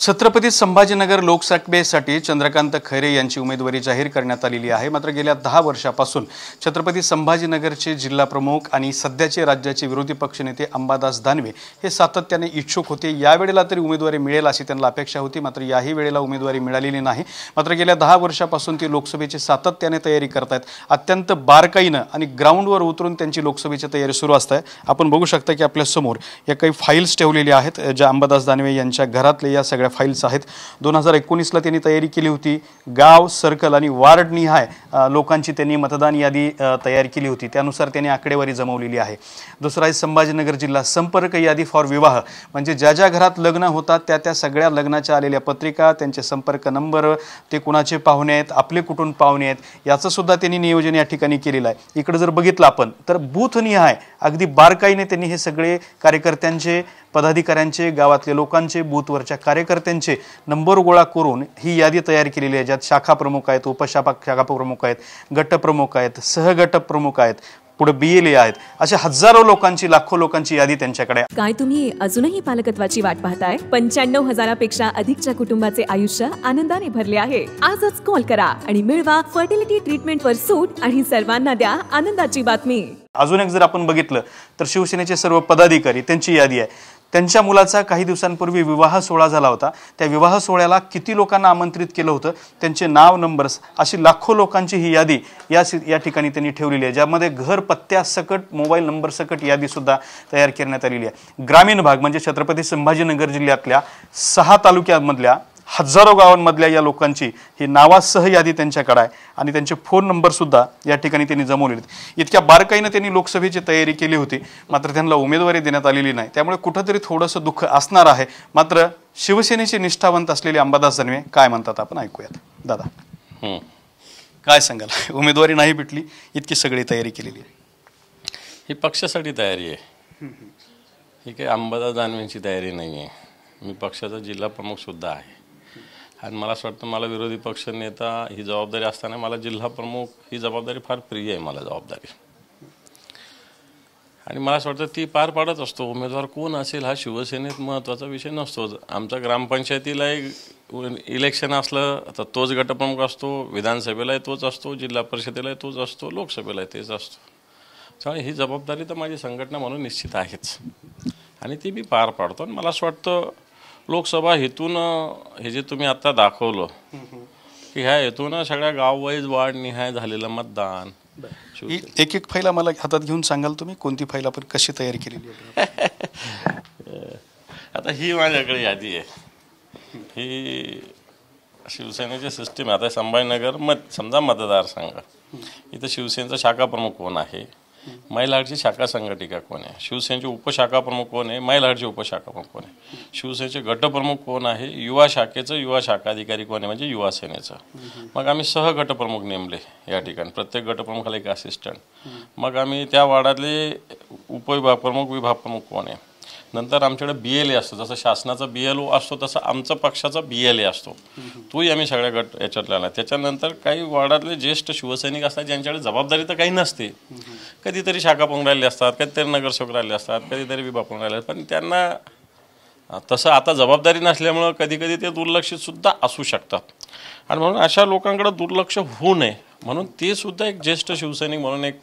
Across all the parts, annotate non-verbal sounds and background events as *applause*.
छत्रपती संभाजीनगर लोकसभेसाठी चंद्रकांत खैरे यांची उमेदवारी जाहीर करण्यात आलेली आहे मात्र गेल्या दहा वर्षापासून छत्रपती संभाजीनगरचे जिल्हाप्रमुख आणि सध्याचे राज्याचे विरोधी पक्षनेते अंबादास दानवे हे सातत्याने इच्छुक होते यावेळेला तरी उमेदवारी मिळेल अशी त्यांना अपेक्षा होती मात्र याही वेळेला उमेदवारी मिळालेली नाही मात्र गेल्या दहा वर्षापासून ते लोकसभेची सातत्याने तयारी करतायत अत्यंत बारकाईनं आणि ग्राउंडवर उतरून त्यांची लोकसभेची तयारी सुरू आहे आपण बघू शकता की आपल्यासमोर या काही फाईल्स ठेवलेल्या आहेत ज्या अंबादास दानवे यांच्या घरातले या सगळ्या फाईल्स आहेत दोन हजार एकोणीसला त्यांनी तयारी केली होती गाव सर्कल आणि वार्डनिहाय लोकांची त्यांनी मतदान यादी तयार केली होती त्यानुसार त्यांनी आकडेवारी जमवलेली आहे दुसरा आहे संभाजीनगर जिल्हा संपर्क यादी फॉर विवाह म्हणजे ज्या ज्या घरात लग्न होतात त्या त्या सगळ्या लग्नाच्या आलेल्या पत्रिका त्यांचे संपर्क नंबर ते कुणाचे पाहुणे आहेत आपले कुठून पाहुणे आहेत सुद्धा त्यांनी नियोजन या ठिकाणी केलेलं आहे इकडं जर बघितलं आपण तर बूथनिहाय अगदी बारकाईने त्यांनी हे सगळे कार्यकर्त्यांचे पदाधिकाऱ्यांचे गावातले लोकांचे बूथवरच्या कार्यकर्त्यांचे नंबर गोळा करून ही यादी तयार केलेली आहे ज्यात शाखा प्रमुख आहेत उपशाखा शाखा प्रमुख आहेत गट प्रमुख आहेत सहगट प्रमुख आहेत पुढे एल आहेत असे हजारो लोकांची लाखो लोकांची यादी त्यांच्याकडे काय तुम्ही अजूनही पालकत्वाची वाट पाहताय पंच्याण्णव हजारापेक्षा अधिकच्या कुटुंबाचे आयुष्य आनंदाने भरले आहे आजच कॉल करा आणि मिळवा फर्टिलिटी ट्रीटमेंट वर सूट आणि सर्वांना द्या आनंदाची बातमी अजून एक जर आपण बघितलं तर शिवसेनेचे सर्व पदाधिकारी त्यांची यादी आहे त्यांच्या मुलाचा काही दिवसांपूर्वी विवाह सोहळा झाला होता त्या विवाह सोहळ्याला किती लोकांना आमंत्रित केलं होतं त्यांचे नाव नंबर्स अशी लाखो लोकांची ही यादी या या ठिकाणी त्यांनी ठेवलेली आहे ज्यामध्ये घर पत्त्या सकट मोबाईल नंबर सकट यादीसुद्धा तयार करण्यात आलेली आहे ग्रामीण भाग म्हणजे छत्रपती संभाजीनगर जिल्ह्यातल्या सहा तालुक्यांमधल्या हजारो गावांमधल्या या लोकांची ही नावासह यादी त्यांच्याकडे आहे आणि त्यांचे फोन नंबरसुद्धा या ठिकाणी त्यांनी जमवलेले इतक्या बारकाईनं त्यांनी लोकसभेची तयारी केली होती मात्र त्यांना उमेदवारी देण्यात आलेली नाही त्यामुळे कुठंतरी थोडंसं दुःख असणार आहे मात्र शिवसेनेचे निष्ठावंत असलेले अंबादास दानवे काय म्हणतात आपण ऐकूयात दादा काय सांगाल *laughs* उमेदवारी नाही भेटली इतकी सगळी तयारी केलेली आहे ही पक्षासाठी तयारी आहे ही काही अंबादास जानवेंची तयारी नाही आहे मी पक्षाचा जिल्हा प्रमुख सुद्धा आहे आणि मला असं वाटतं मला विरोधी पक्षनेता ही जबाबदारी असताना मला जिल्हा प्रमुख ही जबाबदारी फार प्रिय आहे मला जबाबदारी आणि मला असं वाटतं ती पार पाडत असतो उमेदवार कोण असेल हा शिवसेनेत महत्त्वाचा विषय नसतो आमच्या ग्रामपंचायतीला एक इलेक्शन असलं तर तोच गटप्रमुख असतो विधानसभेलाही तोच असतो जिल्हा परिषदेलाही तोच असतो लोकसभेला तेच असतो त्यामुळे ही जबाबदारी तर माझी संघटना म्हणून निश्चित आहेच आणि ती मी पार पाडतो आणि मला असं वाटतं लोकसभा हेतून हे जे तुम्ही आता दाखवलं की ह्या हेतून सगळ्या गाववाईज निहाय झालेलं मतदान एक एक फाईल मला हातात घेऊन सांगाल तुम्ही कोणती फाईल आपण कशी तयारी केली *laughs* आता ही माझ्याकडे यादी आहे ही शिवसेनेची सिस्टीम आहे आता संभाजीनगर मत समजा मतदारसंघ इथं शिवसेनेचा शाखा प्रमुख कोण आहे महिलाडची शाखा संघटिका कोण आहे शिवसेनेचे उपशाखा प्रमुख कोण आहे महिलाडचे उपशाखा प्रमुख कोण आहे शिवसेनेचे गटप्रमुख कोण आहे युवा शाखेचं युवा शाखा अधिकारी कोण आहे म्हणजे युवा सेनेचं मग आम्ही सह गटप्रमुख नेमले या ठिकाणी प्रत्येक गटप्रमुखाला एक असिस्टंट मग आम्ही त्या प्रमुख विभाग प्रमुख कोण आहे नंतर आमच्याकडे बी एल ए असतो जसं शासनाचा बी एल ओ असतो तसं आमचा पक्षाचा बी एल ए असतो तोही आम्ही सगळ्या गट याच्यातला आला त्याच्यानंतर काही वॉर्डातले ज्येष्ठ शिवसैनिक असतात ज्यांच्याकडे जबाबदारी तर काही नसते कधीतरी शाखा पाहून असतात कधीतरी नगरसेवक राहिले असतात कधीतरी विभाग पाहून राहिले पण त्यांना तसं आता जबाबदारी नसल्यामुळं कधीकधी ते दुर्लक्षितसुद्धा असू शकतात आणि म्हणून अशा लोकांकडे दुर्लक्ष होऊ नये म्हणून ते सुद्धा एक ज्येष्ठ शिवसैनिक म्हणून एक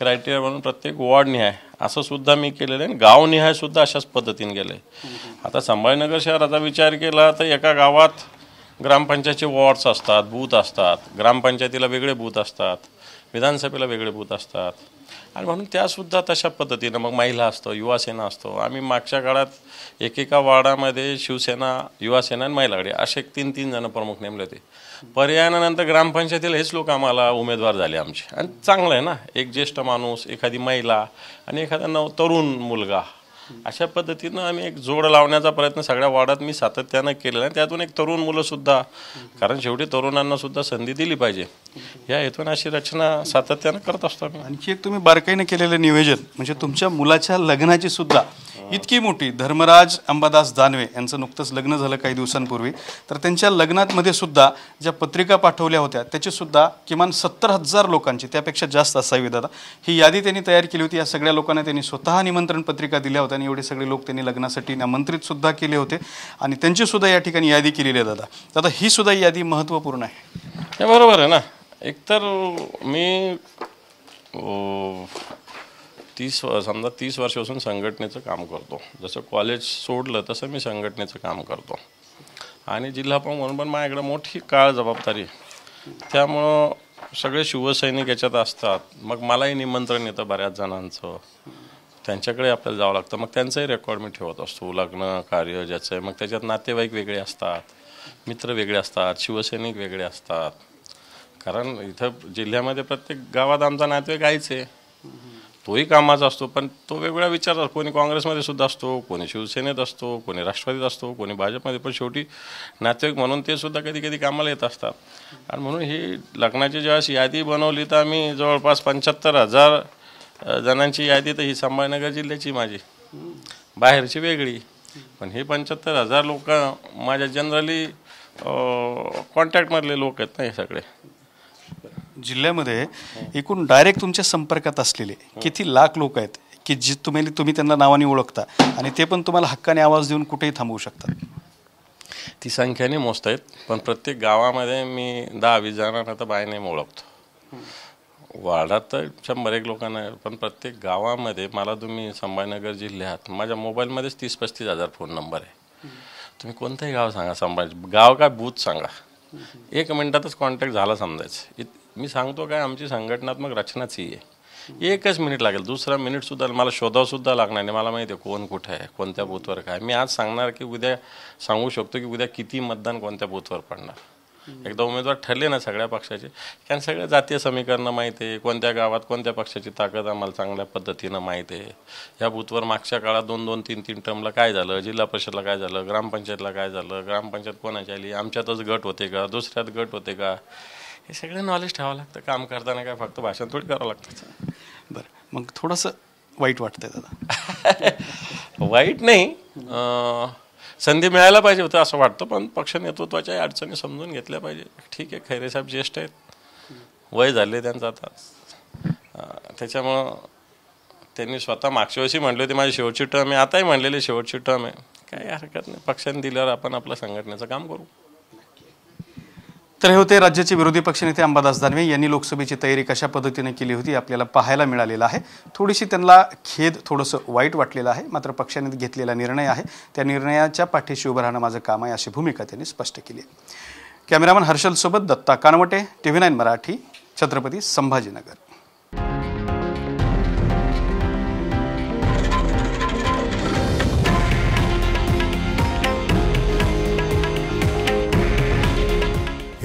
क्रायटेरिया म्हणून प्रत्येक वॉर्डनिहाय असं सुद्धा मी केलेलं आहे गावनिहाय सुद्धा अशाच पद्धतीने गेलं आहे आता संभाजीनगर शहराचा विचार केला तर एका गावात ग्रामपंचायतचे वॉर्ड्स असतात बूथ असतात ग्रामपंचायतीला वेगळे बूथ असतात विधानसभेला वेगळे बूथ असतात आणि म्हणून त्यासुद्धा तशा पद्धतीनं मग महिला असतो युवासेना असतो आम्ही मागच्या काळात एकेका वार्डामध्ये शिवसेना युवासेना आणि महिलाकडे असे तीन तीन जण प्रमुख नेमले होते पर्यायानानंतर ग्रामपंचायतीला हेच लोक आम्हाला उमेदवार झाले आमचे आणि चांगलं आहे ना एक ज्येष्ठ माणूस एखादी महिला आणि एखादा नव तरुण मुलगा अशा पद्धतीनं आम्ही एक जोड लावण्याचा प्रयत्न सगळ्या वाढत मी सातत्यानं केलेला आहे त्यातून एक तरुण मुलं सुद्धा कारण शेवटी तरुणांना सुद्धा संधी दिली पाहिजे या हेतून अशी रचना सातत्यानं करत असतो आणखी एक तुम्ही बारकाईनं केलेलं नियोजन म्हणजे तुमच्या मुलाच्या लग्नाची सुद्धा इतकी मोठी धर्मराज अंबादास दानवे यांचं नुकतंच लग्न झालं काही दिवसांपूर्वी तर त्यांच्या लग्नातमध्ये सुद्धा ज्या पत्रिका पाठवल्या होत्या त्याचीसुद्धा सुद्धा किमान सत्तर हजार लोकांची त्यापेक्षा जास्त असावी दादा ही यादी त्यांनी तयार केली होती या सगळ्या लोकांना त्यांनी स्वतः निमंत्रण पत्रिका दिल्या होत्या आणि एवढे सगळे लोक त्यांनी लग्नासाठी आमंत्रित सुद्धा केले होते आणि त्यांची सुद्धा या ठिकाणी यादी केलेली आहे दादा दादा ही सुद्धा यादी महत्त्वपूर्ण आहे बरोबर आहे ना एकतर मी तीस समजा तीस वर्षापासून संघटनेचं काम करतो जसं कॉलेज सोडलं तसं मी संघटनेचं काम करतो आणि जिल्हा प्रमुख म्हणून पण माझ्याकडे मोठी काळ जबाबदारी त्यामुळं सगळे शिवसैनिक याच्यात असतात मग मलाही निमंत्रण येतं बऱ्याच जणांचं त्यांच्याकडे आपल्याला जावं लागतं मग त्यांचंही रेकॉर्ड मी ठेवत असतो लग्न कार्य ज्याचं आहे मग त्याच्यात नातेवाईक वेगळे असतात मित्र वेगळे असतात शिवसैनिक वेगळे असतात कारण इथं जिल्ह्यामध्ये प्रत्येक गावात आमचा नातेवाईक आहेच आहे तोही कामाचा असतो पण तो वेगवेगळ्या विचारात कोणी काँग्रेसमध्ये सुद्धा असतो कोणी शिवसेनेत असतो कोणी राष्ट्रवादीत असतो कोणी भाजपमध्ये पण शेवटी नातेवाईक म्हणून ते सुद्धा कधी कधी कामाला येत असतात आणि म्हणून ही लग्नाची ज्या यादी बनवली तर आम्ही जवळपास पंच्याहत्तर हजार जणांची यादी तर ही संभाजीनगर जिल्ह्याची माझी बाहेरची वेगळी पण हे पंच्याहत्तर हजार लोक माझ्या जनरली कॉन्टॅक्टमधले लोक आहेत ना हे सगळे जिल्ह्यामध्ये एकूण डायरेक्ट तुमच्या संपर्कात असलेले किती लाख लोक आहेत की जी तुम्ही तुम्ही त्यांना नावाने ओळखता आणि ते पण तुम्हाला हक्काने आवाज देऊन कुठेही थांबवू शकतात ती संख्याने मोजत आहेत पण प्रत्येक गावामध्ये मी दहा वीस जणांना तर बाय नेम ओळखतो वार्डात तर शंभर एक लोकांना पण प्रत्येक गावामध्ये मला तुम्ही संभाजीनगर जिल्ह्यात माझ्या मोबाईलमध्येच तीस पस्तीस हजार फोन नंबर आहे तुम्ही कोणतंही गाव सांगा संभाजी गाव काय बूथ सांगा एक मिनटातच कॉन्टॅक्ट झाला समजायचं इत मी सांगतो काय आमची संघटनात्मक रचनाच ही आहे एकच मिनिट लागेल दुसरा मिनिट सुद्धा मला सुद्धा लागणार नाही मला माहिती आहे कोण कुठं आहे कोणत्या बूथवर काय मी आज सांगणार की उद्या सांगू शकतो की उद्या किती मतदान कोणत्या बूथवर पडणार एकदा उमेदवार ठरले ना सगळ्या पक्षाचे कारण सगळ्या जातीय समीकरणं माहीत आहे कोणत्या गावात कोणत्या पक्षाची ताकद आम्हाला चांगल्या पद्धतीनं माहीत आहे ह्या बूथवर मागच्या काळात दोन दोन तीन तीन टर्मला काय झालं जिल्हा परिषदला काय झालं ग्रामपंचायतला काय झालं ग्रामपंचायत कोणाची आली आमच्यातच गट होते का दुसऱ्यात गट होते का हे सगळं नॉलेज ठेवावं लागतं काम करताना काय फक्त भाषण थोडी करावं लागतं बरं मग थोडंसं वाईट वाटतंय दादा *laughs* वाईट नाही संधी मिळायला पाहिजे होतं असं वाटतं पण पक्ष नेतृत्वाच्या अडचणी समजून घेतल्या पाहिजे ठीक आहे खैरे साहेब ज्येष्ठ आहेत वय झाले त्यांचं आता त्याच्यामुळं त्यांनी स्वतः मागच्या वर्षी म्हणले होते माझी शेवटची टर्म आहे आताही म्हणलेली शेवटची टर्म आहे काही हरकत नाही पक्षाने दिल्यावर आपण आपल्या संघटनेचं काम करू तर हे होते राज्याचे विरोधी पक्षनेते अंबादास दानवे यांनी लोकसभेची तयारी कशा पद्धतीने केली होती आपल्याला पाहायला मिळालेलं आहे थोडीशी त्यांना खेद थोडंसं वाईट वाटलेलं आहे मात्र पक्षाने घेतलेला निर्णय आहे त्या निर्णयाच्या पाठीशी उभं राहणं माझं काम आहे अशी भूमिका त्यांनी स्पष्ट केली आहे कॅमेरामन हर्षलसोबत Datta Kanwate T V nine Marathi Chhatrapati Sambhajinagar